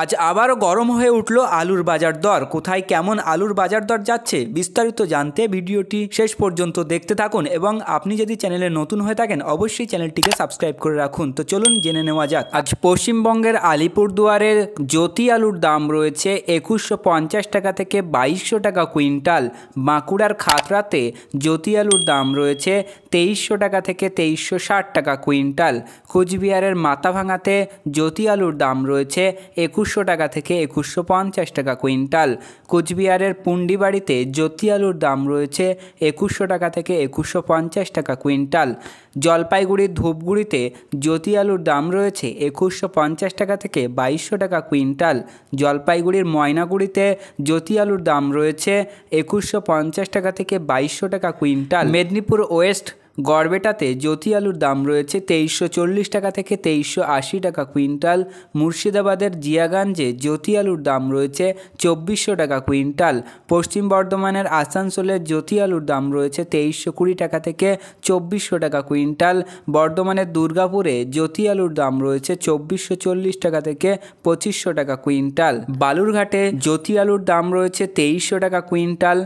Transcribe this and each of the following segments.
আজ আবারও গরম হয়ে উঠল আলুর বাজার দর কোথায় কেমন আলুর বাজার দর যাচ্ছে বিস্তারিত জানতে ভিডিওটি শেষ পর্যন্ত দেখতে থাকুন এবং আপনি যদি চ্যানেলে নতুন হয়ে থাকেন অবশ্যই চ্যানেলটিকে সাবস্ক্রাইব করে রাখুন তো চলুন জেনে নেওয়া যাক আজ পশ্চিমবঙ্গের আলিপুরদুয়ারে জ্যোতি আলুর দাম রয়েছে একুশশো পঞ্চাশ টাকা থেকে বাইশশো টাকা কুইন্টাল বাঁকুড়ার খাতরাতে জ্যোতি আলুর দাম রয়েছে তেইশশো টাকা থেকে তেইশশো ষাট টাকা কুইন্টাল কোচবিহারের মাথাভাঙাতে জ্যোতি আলুর দাম রয়েছে একুশ একুশশো টাকা থেকে একুশশো পঞ্চাশ টাকা কুইন্টাল কুচবিহারের পুন্ডিবাড়িতে জ্যোতি আলুর দাম রয়েছে একুশশো টাকা থেকে একুশশো পঞ্চাশ টাকা কুইন্টাল জলপাইগুড়ির ধূপগুড়িতে জ্যোতি আলুর দাম রয়েছে একুশশো পঞ্চাশ টাকা থেকে বাইশশো টাকা কুইন্টাল জলপাইগুড়ির ময়নাগুড়িতে জ্যোতি আলুর দাম রয়েছে একুশশো পঞ্চাশ টাকা থেকে বাইশশো টাকা কুইন্টাল মেদিনীপুর ওয়েস্ট গড়বেটাতে জ্যোতি আলুর দাম রয়েছে তেইশশো চল্লিশ টাকা থেকে তেইশশো আশি টাকা কুইন্টাল মুর্শিদাবাদের জিয়াগঞ্জে জ্যোতি আলুর দাম রয়েছে চব্বিশশো টাকা কুইন্টাল পশ্চিম বর্ধমানের আসানসোলের জ্যোতি আলুর দাম রয়েছে তেইশশো কুড়ি টাকা থেকে চব্বিশশো টাকা কুইন্টাল বর্ধমানের দুর্গাপুরে জ্যোতি আলুর দাম রয়েছে চব্বিশশো চল্লিশ টাকা থেকে পঁচিশশো টাকা কুইন্টাল বালুরঘাটে জ্যোতি আলুর দাম রয়েছে তেইশশো টাকা কুইন্টাল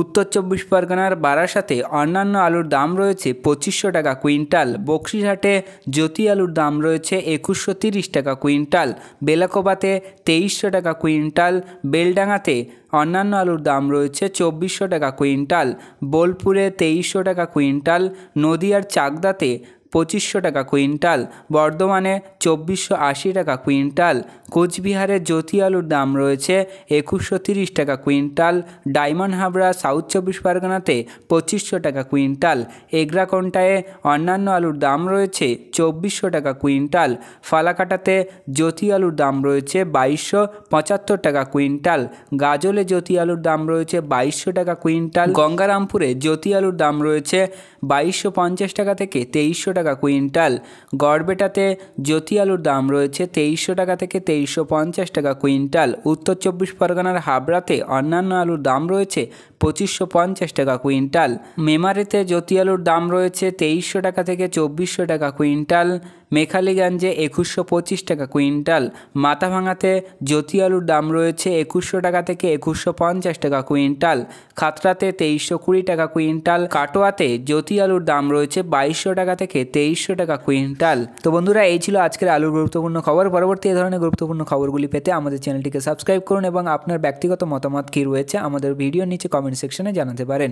উত্তর চব্বিশ পরগনার বারাসাতে অন্যান্য আলুর দাম রয়েছে পঁচিশশো টাকা কুইন্টাল বক্সিরহাটে জ্যোতি আলুর দাম রয়েছে একুশশো তিরিশ টাকা কুইন্টাল বেলাকোবাতে তেইশশো টাকা কুইন্টাল বেলডাঙাতে অন্যান্য আলুর দাম রয়েছে চব্বিশশো টাকা কুইন্টাল বোলপুরে তেইশশো টাকা কুইন্টাল নদিয়ার চাকদাতে পঁচিশশো টাকা কুইন্টাল বর্ধমানে চব্বিশশো আশি টাকা কুইন্টাল কোচবিহারে জ্যোতি আলুর দাম রয়েছে একুশশো তিরিশ টাকা কুইন্টাল ডায়মন্ড হাবড়া সাউথ চব্বিশ পরগনাতে পঁচিশশো টাকা কুইন্টাল এগ্রাকন্টায় অন্যান্য আলুর দাম রয়েছে চব্বিশশো টাকা কুইন্টাল ফালাকাটাতে জ্যোতি আলুর দাম রয়েছে বাইশশো পঁচাত্তর টাকা কুইন্টাল গাজলে জ্যোতি আলুর দাম রয়েছে বাইশশো টাকা কুইন্টাল গঙ্গারামপুরে জ্যোতি আলুর দাম রয়েছে বাইশশো পঞ্চাশ টাকা থেকে তেইশশো টাকা টাকা কুইন্টাল গড়বেটাতে জ্যোতি আলুর দাম রয়েছে তেইশশো টাকা থেকে তেইশশো পঞ্চাশ টাকা কুইন্টাল উত্তর চব্বিশ পরগনার হাবড়াতে অন্যান্য আলুর দাম রয়েছে পঁচিশশো পঞ্চাশ টাকা কুইন্টাল মেমারিতে জ্যোতি আলুর দাম রয়েছে তেইশশো টাকা থেকে চব্বিশশো টাকা কুইন্টাল মেখালিগঞ্জে একুশশো পঁচিশ টাকা কুইন্টাল মাথাভাঙাতে জ্যোতি আলুর দাম রয়েছে একুশশো টাকা থেকে একুশশো পঞ্চাশ টাকা কুইন্টাল খাতড়াতে তেইশশো কুড়ি টাকা কুইন্টাল কাটোয়াতে জ্যোতি আলুর দাম রয়েছে বাইশশো টাকা থেকে তেইশশো টাকা কুইন্টাল তো বন্ধুরা এই ছিল আজকের আলুর গুরুত্বপূর্ণ খবর পরবর্তী এ ধরনের গুরুত্বপূর্ণ খবরগুলি পেতে আমাদের চ্যানেলটিকে সাবস্ক্রাইব করুন এবং আপনার ব্যক্তিগত মতামত কী রয়েছে আমাদের ভিডিওর নিচে কমেন্ট সেকশনে জানাতে পারেন